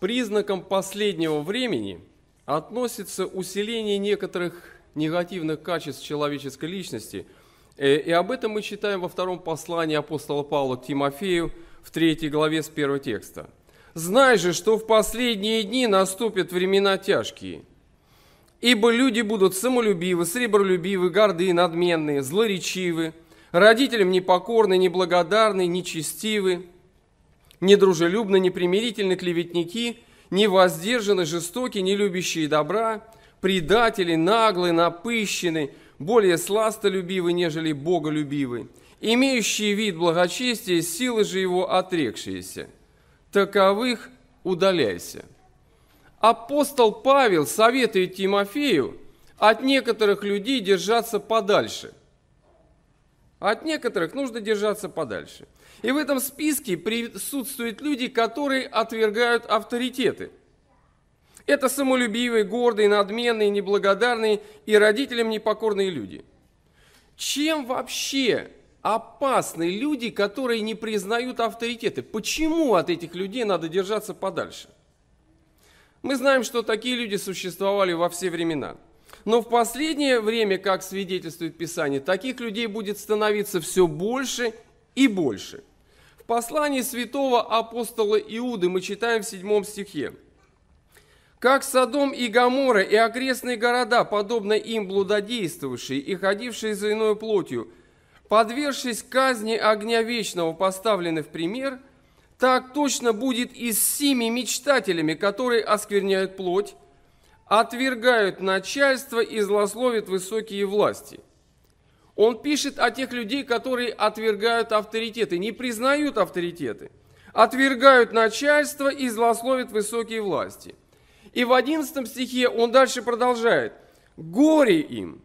Признаком последнего времени относится усиление некоторых негативных качеств человеческой личности, э, и об этом мы читаем во втором послании апостола Павла к Тимофею в третьей главе с первого текста. «Знай же, что в последние дни наступят времена тяжкие, ибо люди будут самолюбивы, сребролюбивы, горды, надменные, злоречивы, родителям непокорны, неблагодарны, нечестивы, недружелюбно непримирительны клеветники, невоздержаны, жестоки, не любящие добра, предатели, наглые, напыщены, более сластолюбивы, нежели боголюбивы, имеющие вид благочестия, силы же его отрекшиеся. Таковых удаляйся. Апостол Павел советует Тимофею от некоторых людей держаться подальше. От некоторых нужно держаться подальше – и в этом списке присутствуют люди, которые отвергают авторитеты. Это самолюбивые, гордые, надменные, неблагодарные и родителям непокорные люди. Чем вообще опасны люди, которые не признают авторитеты? Почему от этих людей надо держаться подальше? Мы знаем, что такие люди существовали во все времена. Но в последнее время, как свидетельствует Писание, таких людей будет становиться все больше и больше – в послании святого апостола Иуды мы читаем в 7 стихе. «Как Содом и Гамора и окрестные города, подобно им блудодействовавшие и ходившие за иной плотью, подвергшись казни огня вечного, поставлены в пример, так точно будет и с сими мечтателями, которые оскверняют плоть, отвергают начальство и злословят высокие власти». Он пишет о тех людей, которые отвергают авторитеты, не признают авторитеты, отвергают начальство и злословят высокие власти. И в 11 стихе он дальше продолжает. «Горе им,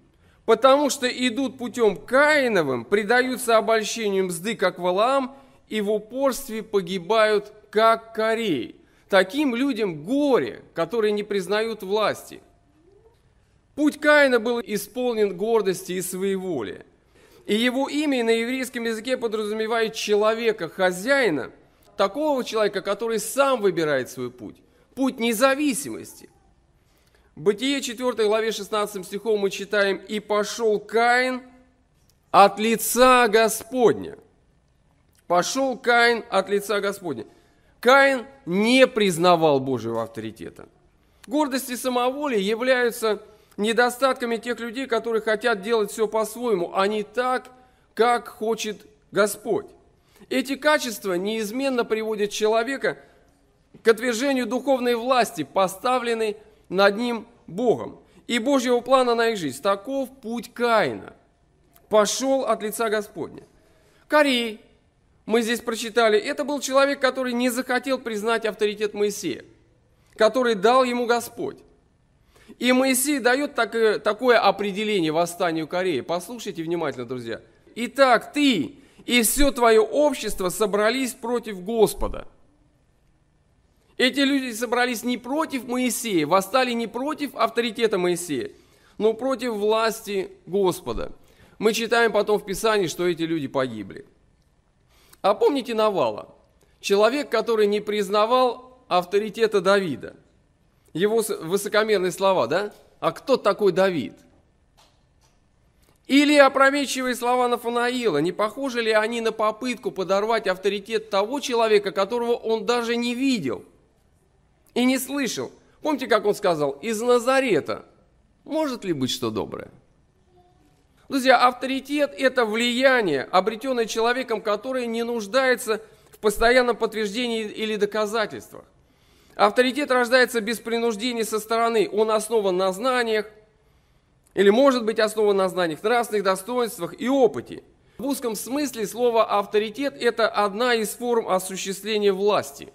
потому что идут путем Каиновым, предаются обольщению мзды, как Валаам, и в упорстве погибают, как Корей. Таким людям горе, которые не признают власти – Путь Каина был исполнен гордости и своеволия. И его имя на еврейском языке подразумевает человека, хозяина, такого человека, который сам выбирает свой путь, путь независимости. Бытие 4 главе 16 стихом мы читаем «И пошел Каин от лица Господня». Пошел Каин от лица Господня. Каин не признавал Божьего авторитета. Гордость и самоволие являются недостатками тех людей, которые хотят делать все по-своему, а не так, как хочет Господь. Эти качества неизменно приводят человека к отвержению духовной власти, поставленной над ним Богом, и Божьего плана на их жизнь. Таков путь Каина. Пошел от лица Господня. Корей, мы здесь прочитали, это был человек, который не захотел признать авторитет Моисея, который дал ему Господь. И Моисей дает так, такое определение восстанию Кореи. Послушайте внимательно, друзья. Итак, ты и все твое общество собрались против Господа. Эти люди собрались не против Моисея, восстали не против авторитета Моисея, но против власти Господа. Мы читаем потом в Писании, что эти люди погибли. А помните Навала? Человек, который не признавал авторитета Давида – его высокомерные слова, да? А кто такой Давид? Или опрометчивые слова Нафанаила, не похожи ли они на попытку подорвать авторитет того человека, которого он даже не видел и не слышал? Помните, как он сказал, из Назарета может ли быть что доброе? Друзья, авторитет – это влияние, обретенное человеком, который не нуждается в постоянном подтверждении или доказательствах. Авторитет рождается без принуждения со стороны. Он основан на знаниях, или может быть основан на знаниях, нравственных достоинствах и опыте. В узком смысле слово «авторитет» – это одна из форм осуществления власти.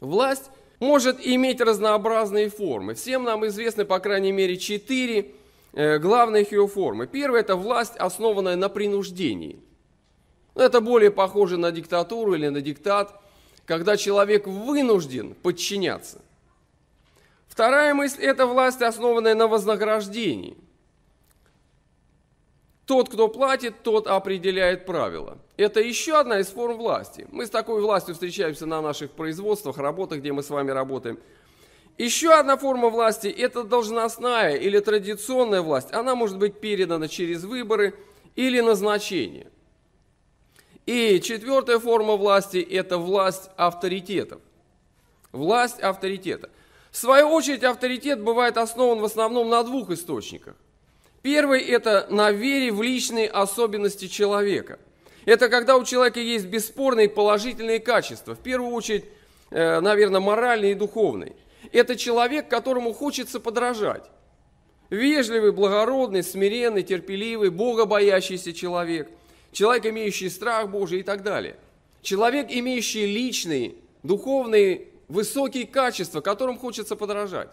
Власть может иметь разнообразные формы. Всем нам известны, по крайней мере, четыре э, главных ее формы. Первая – это власть, основанная на принуждении. Это более похоже на диктатуру или на диктат – когда человек вынужден подчиняться. Вторая мысль – это власть, основанная на вознаграждении. Тот, кто платит, тот определяет правила. Это еще одна из форм власти. Мы с такой властью встречаемся на наших производствах, работах, где мы с вами работаем. Еще одна форма власти – это должностная или традиционная власть. Она может быть передана через выборы или назначение – и четвертая форма власти – это власть авторитетов. Власть авторитета. В свою очередь авторитет бывает основан в основном на двух источниках. Первый – это на вере в личные особенности человека. Это когда у человека есть бесспорные положительные качества, в первую очередь, э, наверное, моральные и духовные. Это человек, которому хочется подражать. Вежливый, благородный, смиренный, терпеливый, богобоящийся человек – человек, имеющий страх Божий и так далее. Человек, имеющий личные, духовные, высокие качества, которым хочется подражать.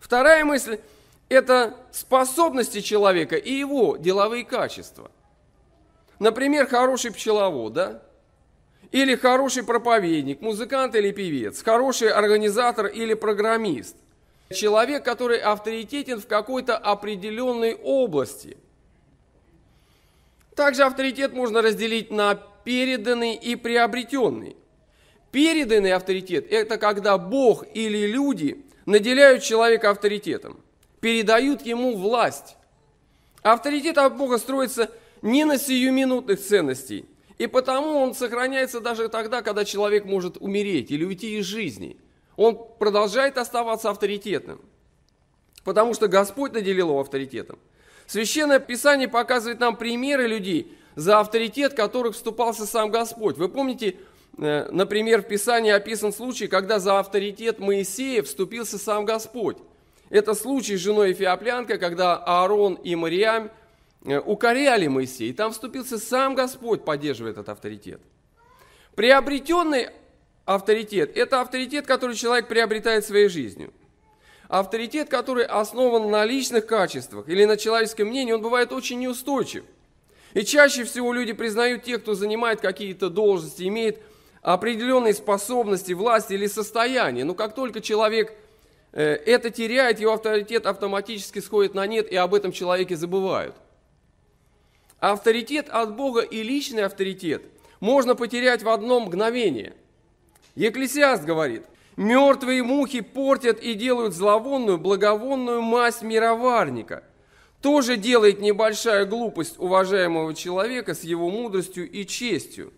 Вторая мысль – это способности человека и его деловые качества. Например, хороший пчеловод, да? Или хороший проповедник, музыкант или певец, хороший организатор или программист. Человек, который авторитетен в какой-то определенной области – также авторитет можно разделить на переданный и приобретенный. Переданный авторитет – это когда Бог или люди наделяют человека авторитетом, передают ему власть. Авторитет от Бога строится не на сиюминутных ценностей, и потому он сохраняется даже тогда, когда человек может умереть или уйти из жизни. Он продолжает оставаться авторитетным, потому что Господь наделил его авторитетом – Священное Писание показывает нам примеры людей, за авторитет которых вступался сам Господь. Вы помните, э, например, в Писании описан случай, когда за авторитет Моисея вступился сам Господь. Это случай с женой Эфиоплянка, когда Аарон и Мариам э, укоряли Моисея. И там вступился сам Господь, поддерживая этот авторитет. Приобретенный авторитет – это авторитет, который человек приобретает своей жизнью – Авторитет, который основан на личных качествах или на человеческом мнении, он бывает очень неустойчив. И чаще всего люди признают тех, кто занимает какие-то должности, имеет определенные способности, власть или состояние. Но как только человек э, это теряет, его авторитет автоматически сходит на нет, и об этом человеке забывают. Авторитет от Бога и личный авторитет можно потерять в одно мгновение. Екклесиаст говорит – Мертвые мухи портят и делают зловонную, благовонную мазь мироварника. Тоже делает небольшая глупость уважаемого человека с его мудростью и честью.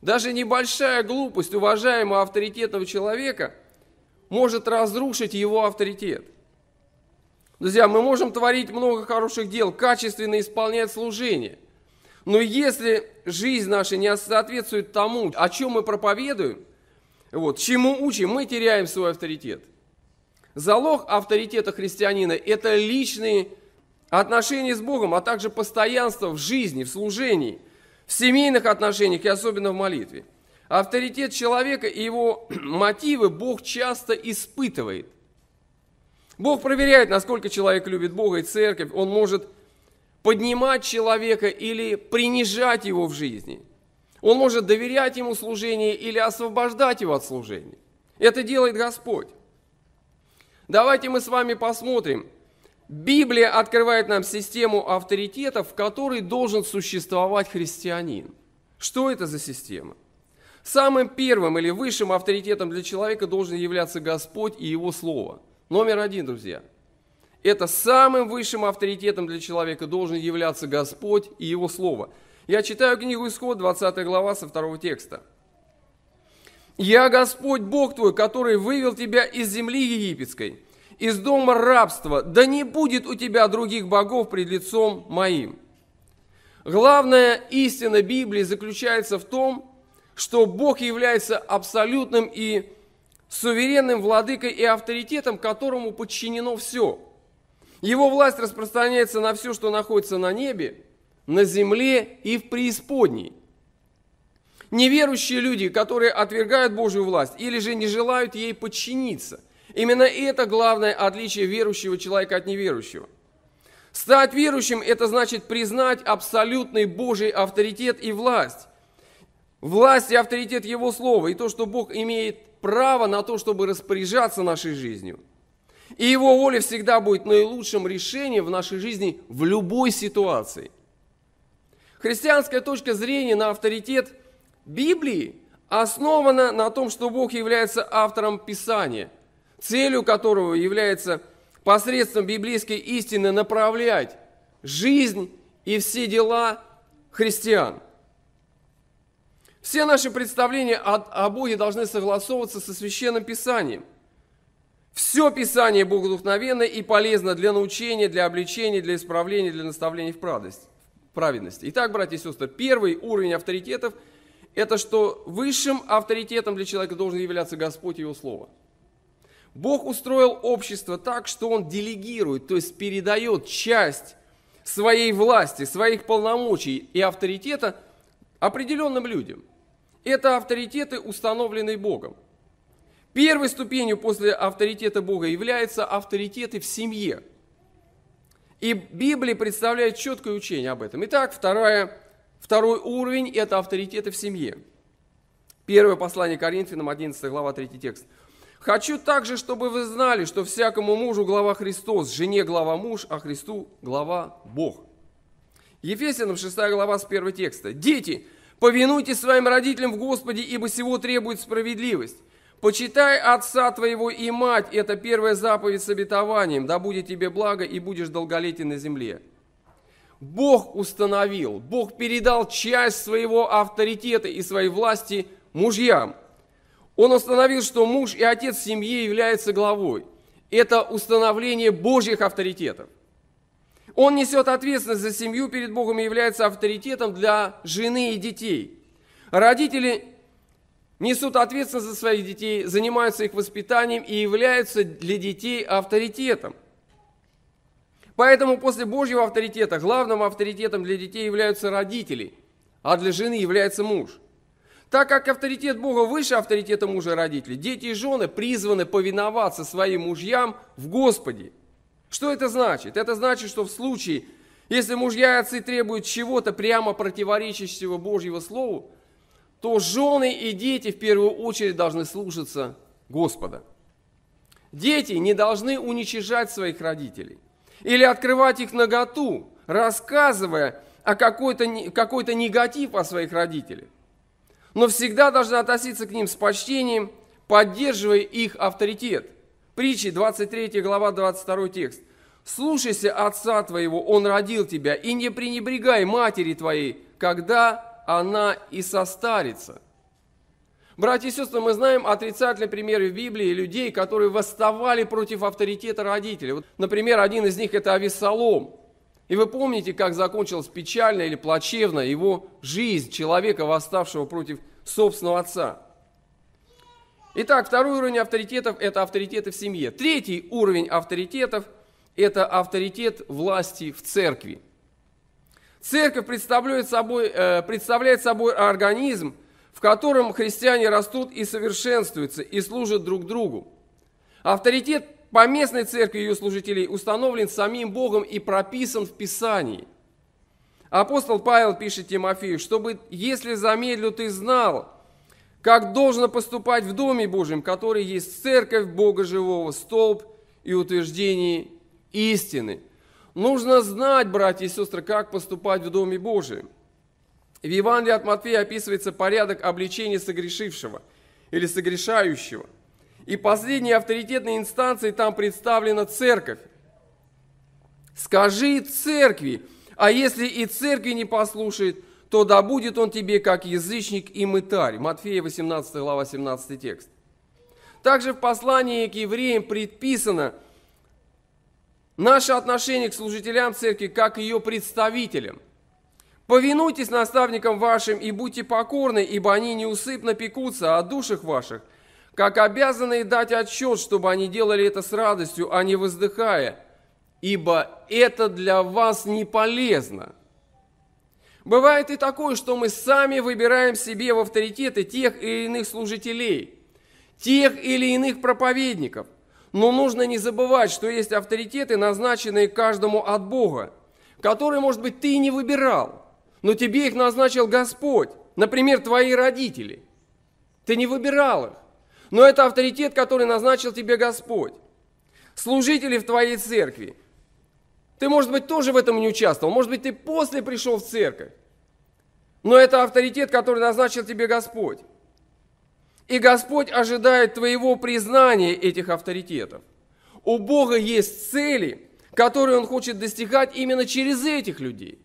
Даже небольшая глупость уважаемого авторитетного человека может разрушить его авторитет. Друзья, мы можем творить много хороших дел, качественно исполнять служение. Но если жизнь наша не соответствует тому, о чем мы проповедуем – вот, чему учим? Мы теряем свой авторитет. Залог авторитета христианина – это личные отношения с Богом, а также постоянство в жизни, в служении, в семейных отношениях и особенно в молитве. Авторитет человека и его мотивы Бог часто испытывает. Бог проверяет, насколько человек любит Бога и церковь. Он может поднимать человека или принижать его в жизни – он может доверять ему служение или освобождать его от служения. Это делает Господь. Давайте мы с вами посмотрим. Библия открывает нам систему авторитетов, в которой должен существовать христианин. Что это за система? Самым первым или высшим авторитетом для человека должен являться Господь и Его Слово. Номер один, друзья. Это самым высшим авторитетом для человека должен являться Господь и Его Слово – я читаю книгу Исход, 20 глава, со второго текста. «Я Господь Бог твой, который вывел тебя из земли египетской, из дома рабства, да не будет у тебя других богов пред лицом моим». Главная истина Библии заключается в том, что Бог является абсолютным и суверенным владыкой и авторитетом, которому подчинено все. Его власть распространяется на все, что находится на небе – на земле и в преисподней. Неверующие люди, которые отвергают Божью власть или же не желают ей подчиниться. Именно это главное отличие верующего человека от неверующего. Стать верующим – это значит признать абсолютный Божий авторитет и власть. Власть и авторитет Его Слова, и то, что Бог имеет право на то, чтобы распоряжаться нашей жизнью. И Его воля всегда будет наилучшим решением в нашей жизни в любой ситуации – Христианская точка зрения на авторитет Библии основана на том, что Бог является автором Писания, целью которого является посредством библейской истины направлять жизнь и все дела христиан. Все наши представления о, Боге должны согласовываться со Священным Писанием. Все Писание Богодухновенно и полезно для научения, для обличения, для исправления, для наставления в правдость праведности. Итак, братья и сестры, первый уровень авторитетов – это что высшим авторитетом для человека должен являться Господь и Его Слово. Бог устроил общество так, что Он делегирует, то есть передает часть своей власти, своих полномочий и авторитета определенным людям. Это авторитеты, установленные Богом. Первой ступенью после авторитета Бога являются авторитеты в семье – и Библия представляет четкое учение об этом. Итак, вторая, второй уровень – это авторитеты в семье. Первое послание Коринфянам, 11 глава, 3 текст. «Хочу также, чтобы вы знали, что всякому мужу глава Христос, жене глава муж, а Христу глава Бог». Ефесянам 6 глава с 1 текста. «Дети, повинуйтесь своим родителям в Господе, ибо всего требует справедливость. «Почитай отца твоего и мать» – это первая заповедь с обетованием, да будет тебе благо и будешь долголетен на земле. Бог установил, Бог передал часть своего авторитета и своей власти мужьям. Он установил, что муж и отец семьи являются главой. Это установление Божьих авторитетов. Он несет ответственность за семью перед Богом и является авторитетом для жены и детей. Родители несут ответственность за своих детей, занимаются их воспитанием и являются для детей авторитетом. Поэтому после Божьего авторитета главным авторитетом для детей являются родители, а для жены является муж. Так как авторитет Бога выше авторитета мужа и родителей, дети и жены призваны повиноваться своим мужьям в Господе. Что это значит? Это значит, что в случае, если мужья и отцы требуют чего-то прямо противоречащего Божьего Слову, то жены и дети в первую очередь должны слушаться Господа. Дети не должны уничижать своих родителей или открывать их наготу, рассказывая о какой-то какой негатив о своих родителях. Но всегда должны относиться к ним с почтением, поддерживая их авторитет. Притчи 23 глава 22 текст. «Слушайся отца твоего, он родил тебя, и не пренебрегай матери твоей, когда она и состарится. Братья и сестры, мы знаем отрицательные примеры в Библии людей, которые восставали против авторитета родителей. Вот, например, один из них – это Авессалом. И вы помните, как закончилась печально или плачевно его жизнь человека, восставшего против собственного отца. Итак, второй уровень авторитетов – это авторитеты в семье. Третий уровень авторитетов – это авторитет власти в церкви – Церковь представляет собой, э, представляет собой организм, в котором христиане растут и совершенствуются, и служат друг другу. Авторитет по местной церкви и ее служителей установлен самим Богом и прописан в Писании. Апостол Павел пишет Тимофею, чтобы, если замедлю, ты знал, как должно поступать в Доме Божьем, который есть церковь Бога Живого, столб и утверждение истины. Нужно знать, братья и сестры, как поступать в Доме Божием. В Евангелии от Матфея описывается порядок обличения согрешившего или согрешающего. И последней авторитетной инстанцией там представлена церковь. Скажи церкви, а если и церкви не послушает, то да будет он тебе как язычник и мытарь. Матфея 18 глава 17 текст. Также в послании к евреям предписано – наше отношение к служителям церкви, как ее представителям. Повинуйтесь наставникам вашим и будьте покорны, ибо они неусыпно пекутся о душах ваших, как обязаны дать отчет, чтобы они делали это с радостью, а не воздыхая, ибо это для вас не полезно. Бывает и такое, что мы сами выбираем себе в авторитеты тех или иных служителей, тех или иных проповедников – но нужно не забывать, что есть авторитеты, назначенные каждому от Бога, которые, может быть, ты и не выбирал, но тебе их назначил Господь, например, твои родители. Ты не выбирал их, но это авторитет, который назначил тебе Господь. Служители в твоей церкви. Ты, может быть, тоже в этом не участвовал, может быть, ты после пришел в церковь, но это авторитет, который назначил тебе Господь. И Господь ожидает твоего признания этих авторитетов. У Бога есть цели, которые Он хочет достигать именно через этих людей.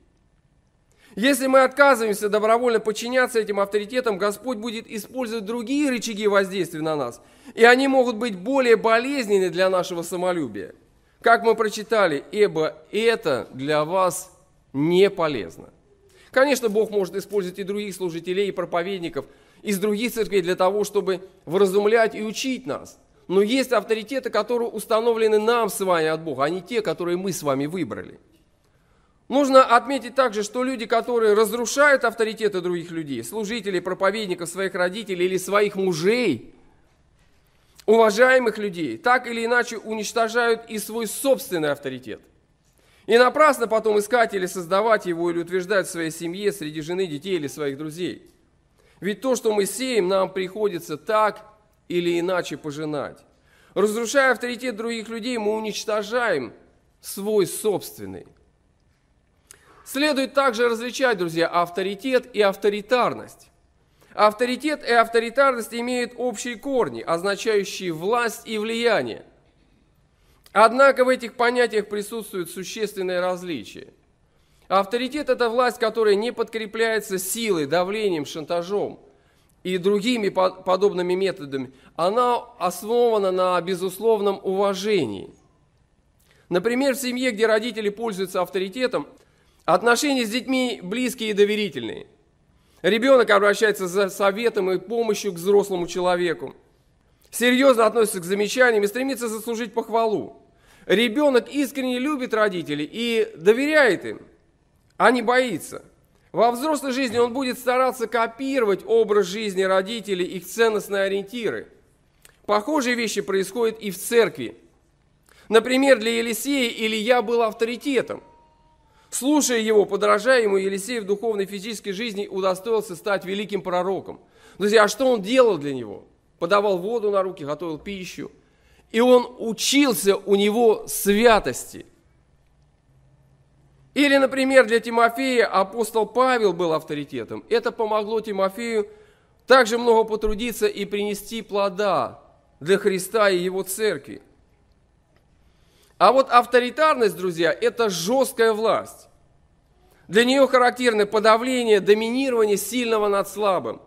Если мы отказываемся добровольно подчиняться этим авторитетам, Господь будет использовать другие рычаги воздействия на нас, и они могут быть более болезненны для нашего самолюбия. Как мы прочитали, ибо это для вас не полезно. Конечно, Бог может использовать и других служителей, и проповедников – из других церквей для того, чтобы вразумлять и учить нас. Но есть авторитеты, которые установлены нам с вами от Бога, а не те, которые мы с вами выбрали. Нужно отметить также, что люди, которые разрушают авторитеты других людей, служителей, проповедников, своих родителей или своих мужей, уважаемых людей, так или иначе уничтожают и свой собственный авторитет. И напрасно потом искать или создавать его, или утверждать в своей семье, среди жены, детей или своих друзей – ведь то, что мы сеем, нам приходится так или иначе пожинать. Разрушая авторитет других людей, мы уничтожаем свой собственный. Следует также различать, друзья, авторитет и авторитарность. Авторитет и авторитарность имеют общие корни, означающие власть и влияние. Однако в этих понятиях присутствует существенное различие. Авторитет – это власть, которая не подкрепляется силой, давлением, шантажом и другими подобными методами. Она основана на безусловном уважении. Например, в семье, где родители пользуются авторитетом, отношения с детьми близкие и доверительные. Ребенок обращается за советом и помощью к взрослому человеку. Серьезно относится к замечаниям и стремится заслужить похвалу. Ребенок искренне любит родителей и доверяет им – а не боится. Во взрослой жизни он будет стараться копировать образ жизни родителей, их ценностные ориентиры. Похожие вещи происходят и в церкви. Например, для Елисея Илья был авторитетом. Слушая его, подражая ему, Елисей в духовной и физической жизни удостоился стать великим пророком. Друзья, а что он делал для него? Подавал воду на руки, готовил пищу. И он учился у него святости – или, например, для Тимофея апостол Павел был авторитетом. Это помогло Тимофею также много потрудиться и принести плода для Христа и его церкви. А вот авторитарность, друзья, это жесткая власть. Для нее характерны подавление, доминирование сильного над слабым.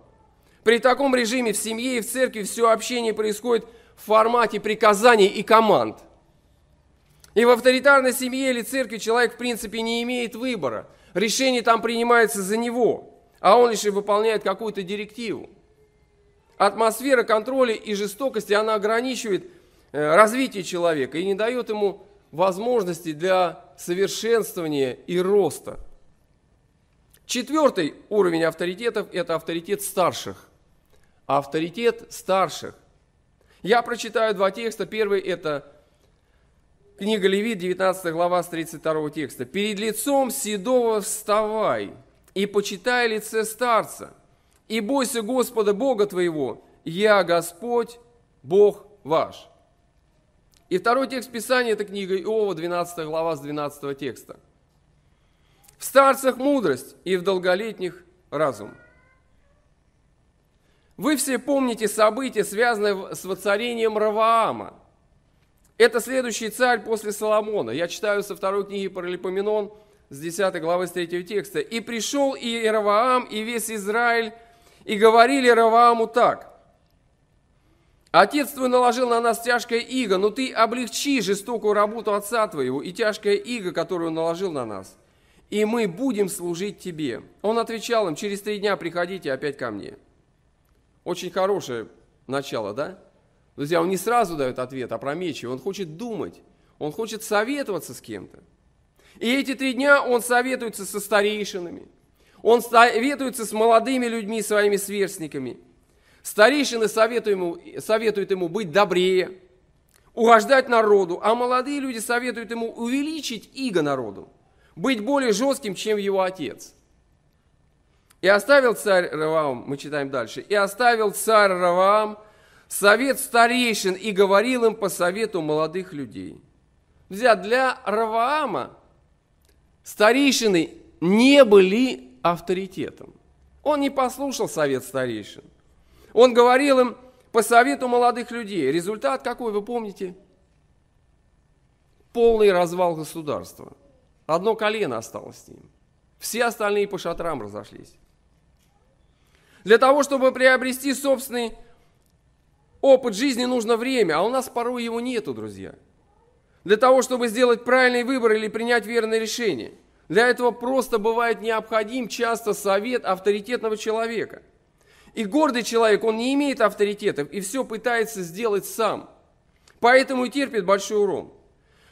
При таком режиме в семье и в церкви все общение происходит в формате приказаний и команд – и в авторитарной семье или церкви человек в принципе не имеет выбора. Решение там принимается за него, а он лишь и выполняет какую-то директиву. Атмосфера контроля и жестокости, она ограничивает э, развитие человека и не дает ему возможности для совершенствования и роста. Четвертый уровень авторитетов – это авторитет старших. Авторитет старших. Я прочитаю два текста. Первый – это Книга Левит, 19 глава, с 32 текста. «Перед лицом седого вставай и почитай лице старца, и бойся Господа Бога твоего, я Господь, Бог ваш». И второй текст Писания – это книга Иова, 12 глава, с 12 текста. «В старцах мудрость и в долголетних разум». Вы все помните события, связанные с воцарением Раваама, это следующий царь после Соломона. Я читаю со второй книги Паралипоменон, с 10 главы, с 3 текста. «И пришел и Иераваам, и весь Израиль, и говорили Иеравааму так, «Отец твой наложил на нас тяжкое иго, но ты облегчи жестокую работу отца твоего и тяжкое иго, которую он наложил на нас, и мы будем служить тебе». Он отвечал им, «Через три дня приходите опять ко мне». Очень хорошее начало, да? Друзья, он не сразу дает ответ, а промечивает. Он хочет думать, он хочет советоваться с кем-то. И эти три дня он советуется со старейшинами, он советуется с молодыми людьми, своими сверстниками. Старейшины советуют ему, советуют ему быть добрее, угождать народу, а молодые люди советуют ему увеличить иго народу, быть более жестким, чем его отец. И оставил царь Раваам, мы читаем дальше, и оставил царь Раваам – совет старейшин и говорил им по совету молодых людей. Друзья, для Раваама старейшины не были авторитетом. Он не послушал совет старейшин. Он говорил им по совету молодых людей. Результат какой, вы помните? Полный развал государства. Одно колено осталось с ним. Все остальные по шатрам разошлись. Для того, чтобы приобрести собственный Опыт жизни нужно время, а у нас порой его нету, друзья. Для того, чтобы сделать правильный выбор или принять верное решение. Для этого просто бывает необходим часто совет авторитетного человека. И гордый человек, он не имеет авторитетов и все пытается сделать сам. Поэтому и терпит большой урон.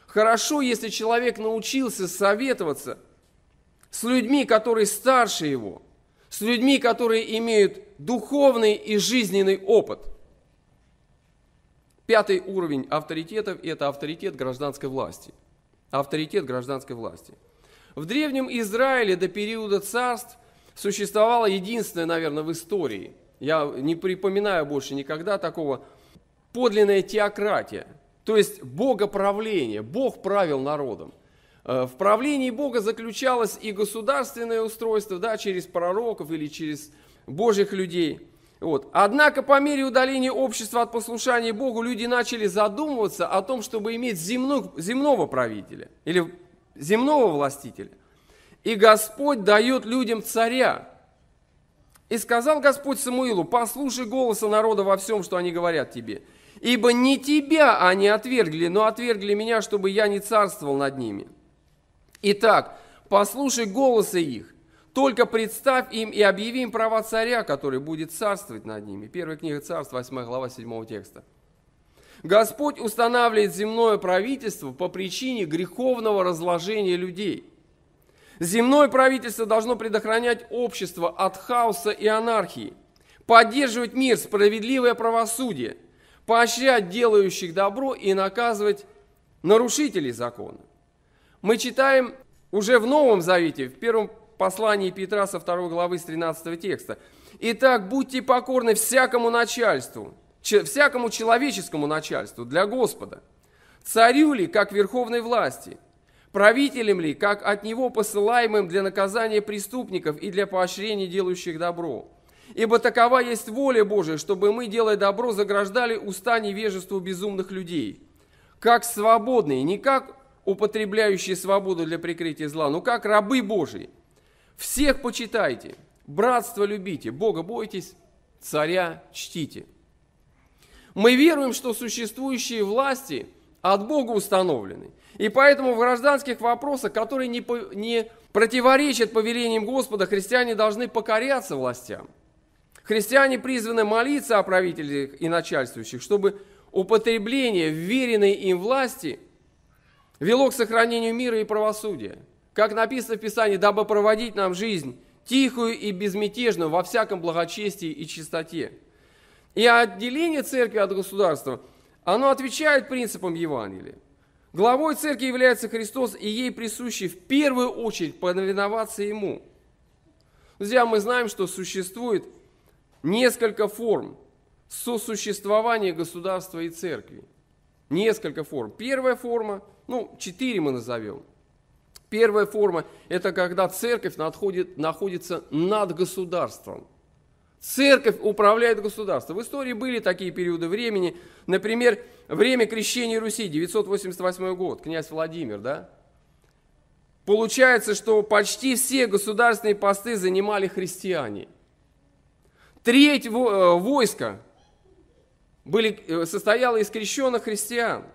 Хорошо, если человек научился советоваться с людьми, которые старше его, с людьми, которые имеют духовный и жизненный опыт – Пятый уровень авторитетов – это авторитет гражданской власти. Авторитет гражданской власти. В Древнем Израиле до периода царств существовало единственное, наверное, в истории, я не припоминаю больше никогда такого, подлинная теократия, то есть богоправление, Бог правил народом. Э, в правлении Бога заключалось и государственное устройство, да, через пророков или через божьих людей – вот. Однако по мере удаления общества от послушания Богу люди начали задумываться о том, чтобы иметь земную, земного правителя или земного властителя. И Господь дает людям царя. И сказал Господь Самуилу, послушай голоса народа во всем, что они говорят тебе. Ибо не тебя они отвергли, но отвергли меня, чтобы я не царствовал над ними. Итак, послушай голоса их, только представь им и объяви им права царя, который будет царствовать над ними. Первая книга царств, 8 глава, 7 текста. Господь устанавливает земное правительство по причине греховного разложения людей. Земное правительство должно предохранять общество от хаоса и анархии, поддерживать мир, справедливое правосудие, поощрять делающих добро и наказывать нарушителей закона. Мы читаем уже в Новом Завете, в первом послании Петра со второй главы с 13 текста. «Итак, будьте покорны всякому начальству, всякому человеческому начальству для Господа, царю ли, как верховной власти, правителем ли, как от него посылаемым для наказания преступников и для поощрения делающих добро. Ибо такова есть воля Божия, чтобы мы, делая добро, заграждали уста невежеству безумных людей, как свободные, не как употребляющие свободу для прикрытия зла, но как рабы Божии – всех почитайте, братство любите, Бога бойтесь, царя чтите. Мы веруем, что существующие власти от Бога установлены. И поэтому в гражданских вопросах, которые не, по, не противоречат повелениям Господа, христиане должны покоряться властям. Христиане призваны молиться о правителях и начальствующих, чтобы употребление вверенной им власти вело к сохранению мира и правосудия – как написано в Писании, дабы проводить нам жизнь тихую и безмятежную во всяком благочестии и чистоте. И отделение церкви от государства, оно отвечает принципам Евангелия. Главой церкви является Христос, и ей присущи в первую очередь повиноваться Ему. Друзья, мы знаем, что существует несколько форм сосуществования государства и церкви. Несколько форм. Первая форма, ну, четыре мы назовем – Первая форма – это когда церковь находит, находится над государством. Церковь управляет государством. В истории были такие периоды времени. Например, время крещения Руси, 988 год, князь Владимир, да? Получается, что почти все государственные посты занимали христиане. Треть э, войска были, э, состояла из крещенных христиан –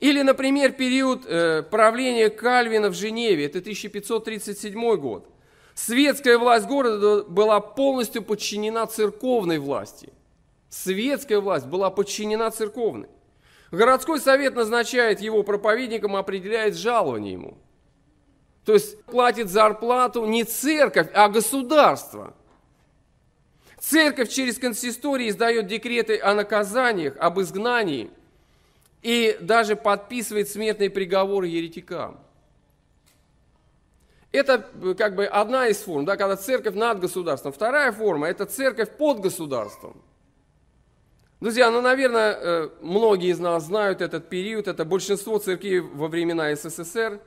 или, например, период э, правления Кальвина в Женеве, это 1537 год. Светская власть города была полностью подчинена церковной власти. Светская власть была подчинена церковной. Городской совет назначает его проповедником, определяет жалование ему. То есть платит зарплату не церковь, а государство. Церковь через консистории издает декреты о наказаниях, об изгнании – и даже подписывает смертный приговор еретикам. Это э, как бы одна из форм, да, когда церковь над государством. Вторая форма – это церковь под государством. Друзья, ну, наверное, э, многие из нас знают этот период, это большинство церквей во времена СССР,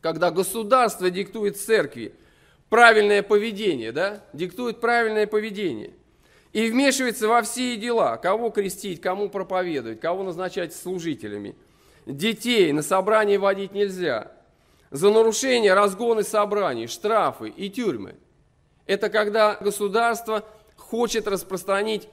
когда государство диктует церкви правильное поведение, да, диктует правильное поведение и вмешивается во все дела, кого крестить, кому проповедовать, кого назначать служителями. Детей на собрание водить нельзя. За нарушение разгоны собраний, штрафы и тюрьмы. Это когда государство хочет распространить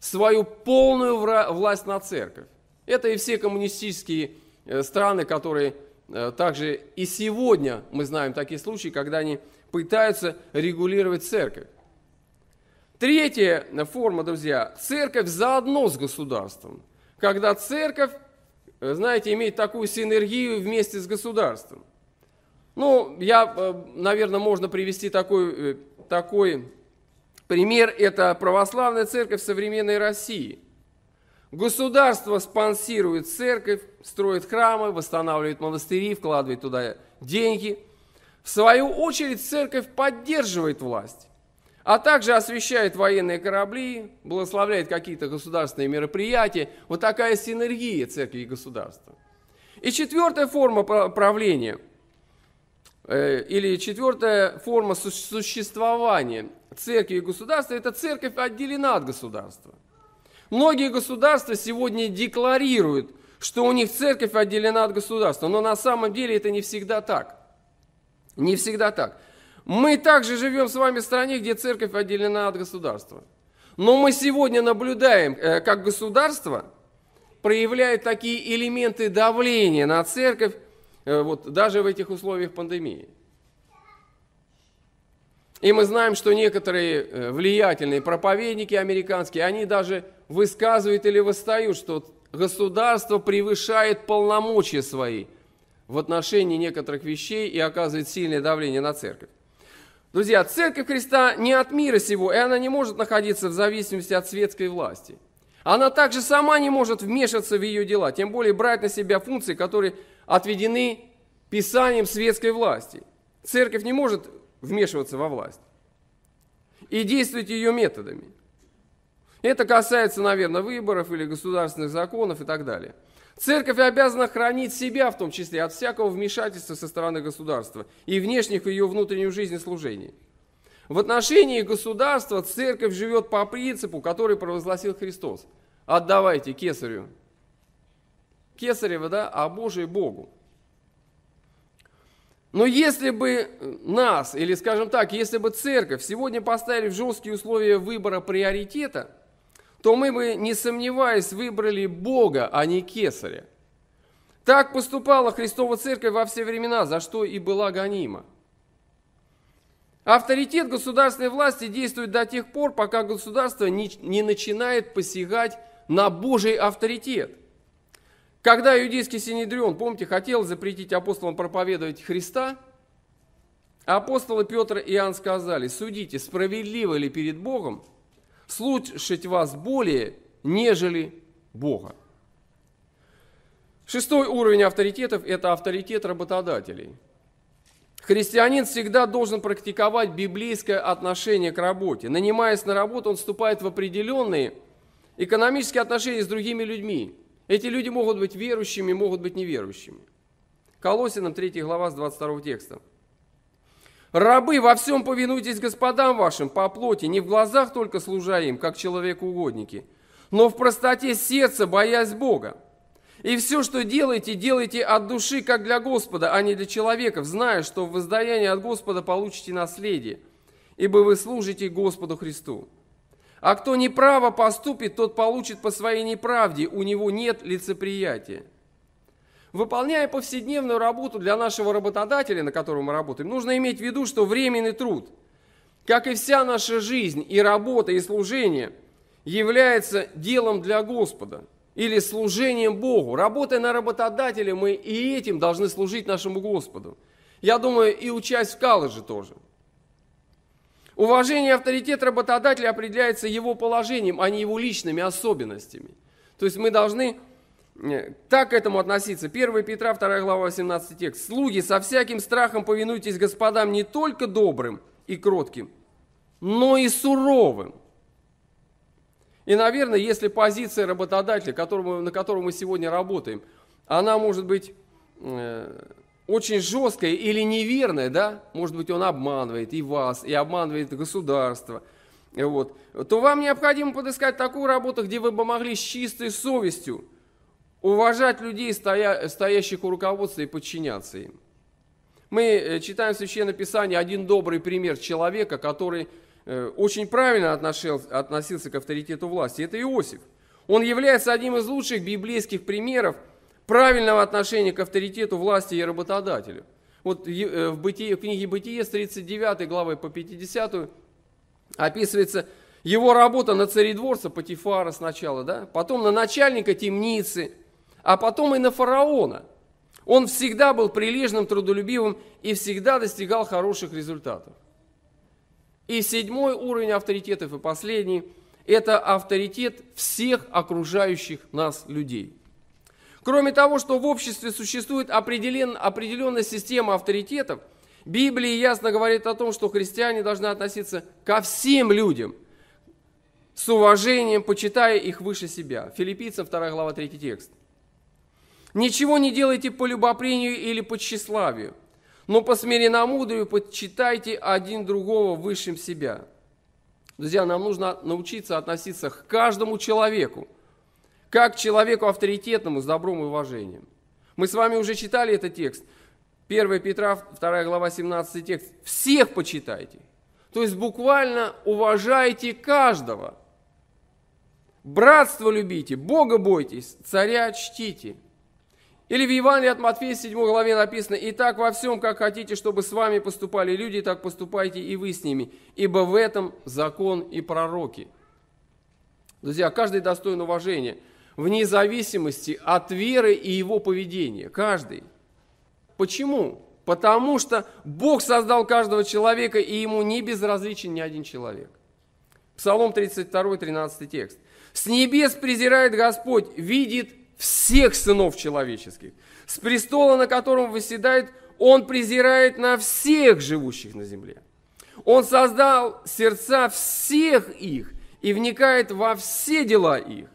свою полную власть на церковь. Это и все коммунистические э, страны, которые э, также и сегодня мы знаем такие случаи, когда они пытаются регулировать церковь. Третья форма, друзья, церковь заодно с государством. Когда церковь, э, знаете, имеет такую синергию вместе с государством. Ну, я, э, наверное, можно привести такой, э, такой пример. Это православная церковь современной России. Государство спонсирует церковь, строит храмы, восстанавливает монастыри, вкладывает туда деньги. В свою очередь церковь поддерживает власть а также освещает военные корабли, благословляет какие-то государственные мероприятия. Вот такая синергия церкви и государства. И четвертая форма правления, э, или четвертая форма существования церкви и государства, это церковь отделена от государства. Многие государства сегодня декларируют, что у них церковь отделена от государства, но на самом деле это не всегда так. Не всегда так. Мы также живем с вами в стране, где церковь отделена от государства. Но мы сегодня наблюдаем, э, как государство проявляет такие элементы давления на церковь, э, вот даже в этих условиях пандемии. И мы знаем, что некоторые э, влиятельные проповедники американские, они даже высказывают или восстают, что государство превышает полномочия свои в отношении некоторых вещей и оказывает сильное давление на церковь. Друзья, церковь Христа не от мира сего, и она не может находиться в зависимости от светской власти. Она также сама не может вмешиваться в ее дела, тем более брать на себя функции, которые отведены писанием светской власти. Церковь не может вмешиваться во власть и действовать ее методами. Это касается, наверное, выборов или государственных законов и так далее – Церковь обязана хранить себя, в том числе, от всякого вмешательства со стороны государства и внешних в ее внутреннюю жизнь и служений. В отношении государства церковь живет по принципу, который провозгласил Христос. Отдавайте кесарю. Кесарева, да, а Божие Богу. Но если бы нас, или скажем так, если бы церковь сегодня поставили в жесткие условия выбора приоритета – то мы бы, не сомневаясь, выбрали Бога, а не Кесаря. Так поступала Христова Церковь во все времена, за что и была гонима. Авторитет государственной власти действует до тех пор, пока государство не, не начинает посягать на Божий авторитет. Когда иудейский Синедрион, помните, хотел запретить апостолам проповедовать Христа, апостолы Петр и Иоанн сказали, судите, справедливо ли перед Богом – слушать вас более, нежели Бога. Шестой уровень авторитетов – это авторитет работодателей. Христианин всегда должен практиковать библейское отношение к работе. Нанимаясь на работу, он вступает в определенные экономические отношения с другими людьми. Эти люди могут быть верующими, могут быть неверующими. Колосинам 3 глава с 22 текста. Рабы, во всем повинуйтесь господам вашим по плоти, не в глазах только служа им, как человеку угодники, но в простоте сердца, боясь Бога. И все, что делаете, делайте от души, как для Господа, а не для человеков, зная, что в воздаянии от Господа получите наследие, ибо вы служите Господу Христу. А кто неправо поступит, тот получит по своей неправде, у него нет лицеприятия. Выполняя повседневную работу для нашего работодателя, на котором мы работаем, нужно иметь в виду, что временный труд, как и вся наша жизнь, и работа, и служение, является делом для Господа или служением Богу. Работая на работодателя, мы и этим должны служить нашему Господу. Я думаю, и учась в колледже тоже. Уважение и авторитет работодателя определяется его положением, а не его личными особенностями. То есть мы должны Э, так к этому относиться. 1 Петра, 2 глава, 18 текст. «Слуги, со всяким страхом повинуйтесь господам не только добрым и кротким, но и суровым». И, наверное, если позиция работодателя, которому, на котором мы сегодня работаем, она может быть э, очень жесткая или неверная, да, может быть, он обманывает и вас, и обманывает государство, вот, то вам необходимо подыскать такую работу, где вы бы могли с чистой совестью уважать людей, стоящих у руководства, и подчиняться им. Мы э, читаем в Священном Писании один добрый пример человека, который э, очень правильно относился к авторитету власти. Это Иосиф. Он является одним из лучших библейских примеров правильного отношения к авторитету власти и работодателю. Вот э, в, бытие, в книге «Бытие» с 39 главы по 50 описывается его работа на царедворца Патифара сначала, да? потом на начальника темницы – а потом и на фараона. Он всегда был прилежным, трудолюбивым и всегда достигал хороших результатов. И седьмой уровень авторитетов и последний – это авторитет всех окружающих нас людей. Кроме того, что в обществе существует определен, определенная система авторитетов, Библия ясно говорит о том, что христиане должны относиться ко всем людям с уважением, почитая их выше себя. Филиппийцам 2 глава 3 текст. Ничего не делайте по любопрению или по тщеславию, но по смиренномудрию почитайте один другого высшим себя. Друзья, нам нужно научиться относиться к каждому человеку, как к человеку авторитетному, с добром и уважением. Мы с вами уже читали этот текст. 1 Петра, 2 глава, 17 текст. Всех почитайте. То есть буквально уважайте каждого. Братство любите, Бога бойтесь, царя чтите – или в Евангелии от Матфея 7 главе написано, «Итак, во всем, как хотите, чтобы с вами поступали люди, так поступайте и вы с ними, ибо в этом закон и пророки». Друзья, каждый достоин уважения, вне зависимости от веры и его поведения. Каждый. Почему? Потому что Бог создал каждого человека, и ему не безразличен ни один человек. Псалом 32, 13 текст. «С небес презирает Господь, видит всех сынов человеческих. С престола, на котором выседает, он презирает на всех живущих на земле. Он создал сердца всех их и вникает во все дела их.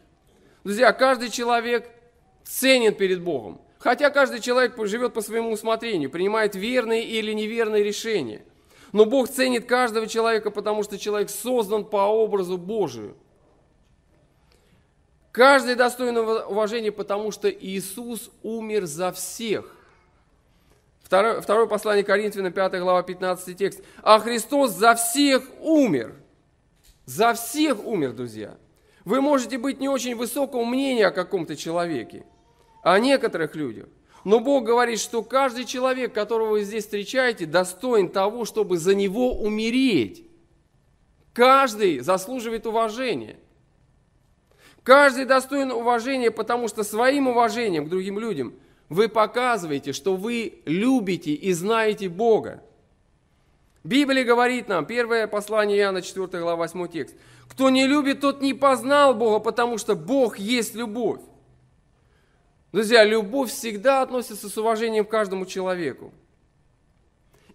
Друзья, каждый человек ценен перед Богом. Хотя каждый человек живет по своему усмотрению, принимает верные или неверные решения. Но Бог ценит каждого человека, потому что человек создан по образу Божию – Каждый достоин уважения, потому что Иисус умер за всех. Второе, второе послание Коринфянам, 5 глава, 15 текст. А Христос за всех умер. За всех умер, друзья. Вы можете быть не очень высокого мнения о каком-то человеке, о некоторых людях. Но Бог говорит, что каждый человек, которого вы здесь встречаете, достоин того, чтобы за него умереть. Каждый заслуживает уважения. Каждый достоин уважения, потому что своим уважением к другим людям вы показываете, что вы любите и знаете Бога. Библия говорит нам, первое послание Иоанна, 4 глава, 8 текст. «Кто не любит, тот не познал Бога, потому что Бог есть любовь». Друзья, любовь всегда относится с уважением к каждому человеку.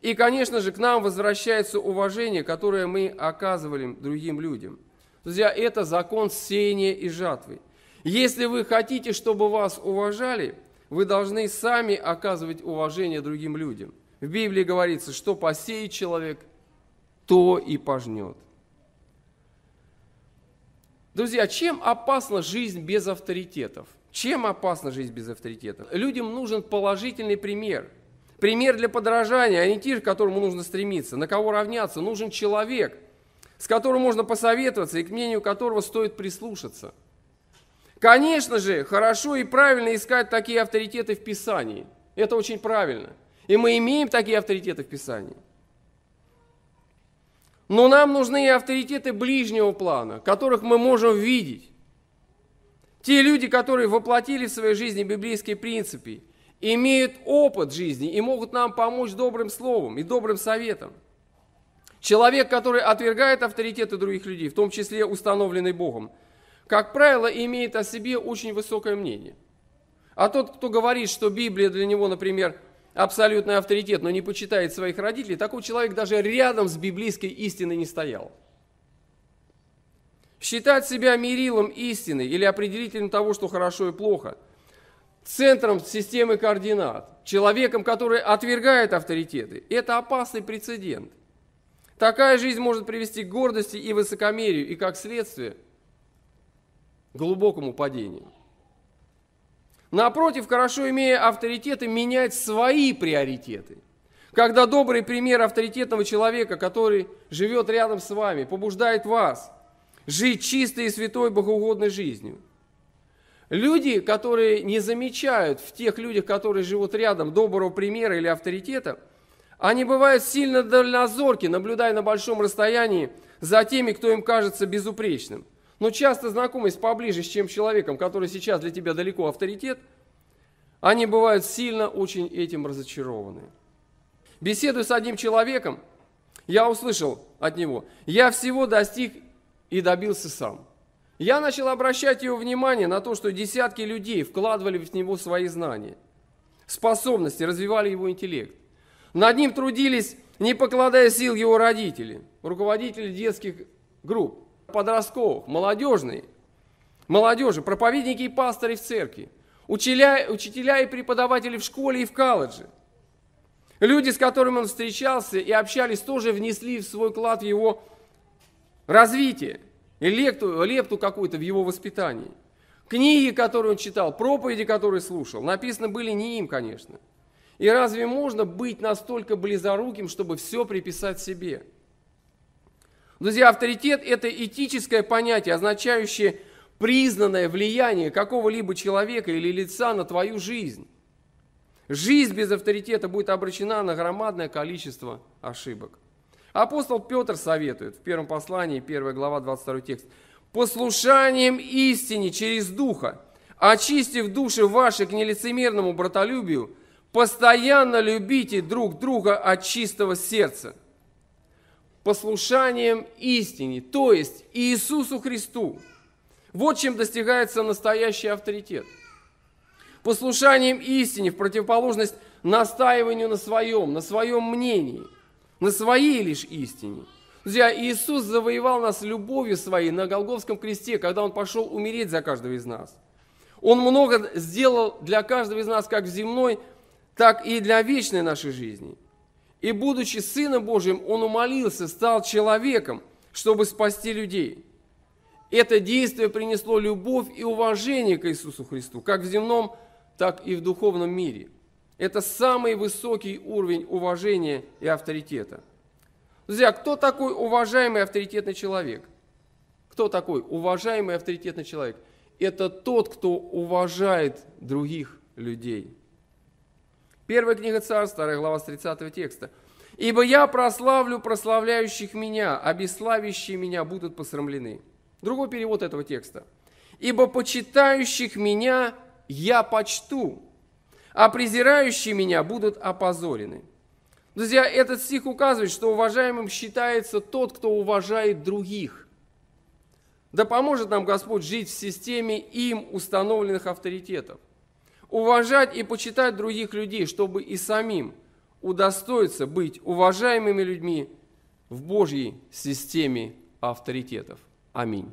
И, конечно же, к нам возвращается уважение, которое мы оказывали другим людям – Друзья, это закон сеяния и жатвы. Если вы хотите, чтобы вас уважали, вы должны сами оказывать уважение другим людям. В Библии говорится, что посеет человек, то и пожнет. Друзья, чем опасна жизнь без авторитетов? Чем опасна жизнь без авторитетов? Людям нужен положительный пример. Пример для подражания, ориентир, а к которому нужно стремиться, на кого равняться. Нужен человек – с которым можно посоветоваться и к мнению которого стоит прислушаться. Конечно же, хорошо и правильно искать такие авторитеты в Писании. Это очень правильно. И мы имеем такие авторитеты в Писании. Но нам нужны и авторитеты ближнего плана, которых мы можем видеть. Те люди, которые воплотили в своей жизни библейские принципы, имеют опыт жизни и могут нам помочь добрым словом и добрым советом. Человек, который отвергает авторитеты других людей, в том числе установленный Богом, как правило, имеет о себе очень высокое мнение. А тот, кто говорит, что Библия для него, например, абсолютный авторитет, но не почитает своих родителей, такой человек даже рядом с библейской истиной не стоял. Считать себя мерилом истины или определителем того, что хорошо и плохо, центром системы координат, человеком, который отвергает авторитеты, это опасный прецедент. Такая жизнь может привести к гордости и высокомерию, и как следствие к глубокому падению. Напротив, хорошо имея авторитеты, менять свои приоритеты. Когда добрый пример авторитетного человека, который живет рядом с вами, побуждает вас жить чистой и святой богоугодной жизнью. Люди, которые не замечают в тех людях, которые живут рядом, доброго примера или авторитета – они а бывают сильно дальнозорки, наблюдая на большом расстоянии за теми, кто им кажется безупречным. Но часто знакомясь поближе с чем человеком, который сейчас для тебя далеко авторитет, они а бывают сильно очень этим разочарованы. Беседуя с одним человеком, я услышал от него, я всего достиг и добился сам. Я начал обращать его внимание на то, что десятки людей вкладывали в него свои знания, способности, развивали его интеллект. Над ним трудились, не покладая сил его родители, руководители детских групп, подростковых, молодежные, молодежи, проповедники и пасторы в церкви, учителя, учителя и преподаватели в школе и в колледже. Люди, с которыми он встречался и общались, тоже внесли в свой вклад в его развитие, лепту, лепту какую-то в его воспитании. Книги, которые он читал, проповеди, которые слушал, написаны были не им, конечно – и разве можно быть настолько близоруким, чтобы все приписать себе? Друзья, авторитет – это этическое понятие, означающее признанное влияние какого-либо человека или лица на твою жизнь. Жизнь без авторитета будет обречена на громадное количество ошибок. Апостол Петр советует в первом послании, 1 глава, 22 текст. «Послушанием истине через Духа, очистив души ваши к нелицемерному братолюбию, Постоянно любите друг друга от чистого сердца, послушанием истине, то есть Иисусу Христу. Вот чем достигается настоящий авторитет. Послушанием истине в противоположность настаиванию на своем, на своем мнении, на своей лишь истине. Друзья, Иисус завоевал нас любовью своей на Голговском кресте, когда Он пошел умереть за каждого из нас. Он много сделал для каждого из нас, как в земной, так и для вечной нашей жизни. И будучи Сыном Божьим, Он умолился, стал человеком, чтобы спасти людей. Это действие принесло любовь и уважение к Иисусу Христу, как в земном, так и в духовном мире. Это самый высокий уровень уважения и авторитета. Друзья, кто такой уважаемый авторитетный человек? Кто такой уважаемый авторитетный человек? Это тот, кто уважает других людей – Первая книга Царств, вторая глава с 30 текста. «Ибо я прославлю прославляющих меня, а бесславящие меня будут посрамлены». Другой перевод этого текста. «Ибо почитающих меня я почту, а презирающие меня будут опозорены». Друзья, этот стих указывает, что уважаемым считается тот, кто уважает других. Да поможет нам Господь жить в системе им установленных авторитетов уважать и почитать других людей, чтобы и самим удостоиться быть уважаемыми людьми в Божьей системе авторитетов. Аминь.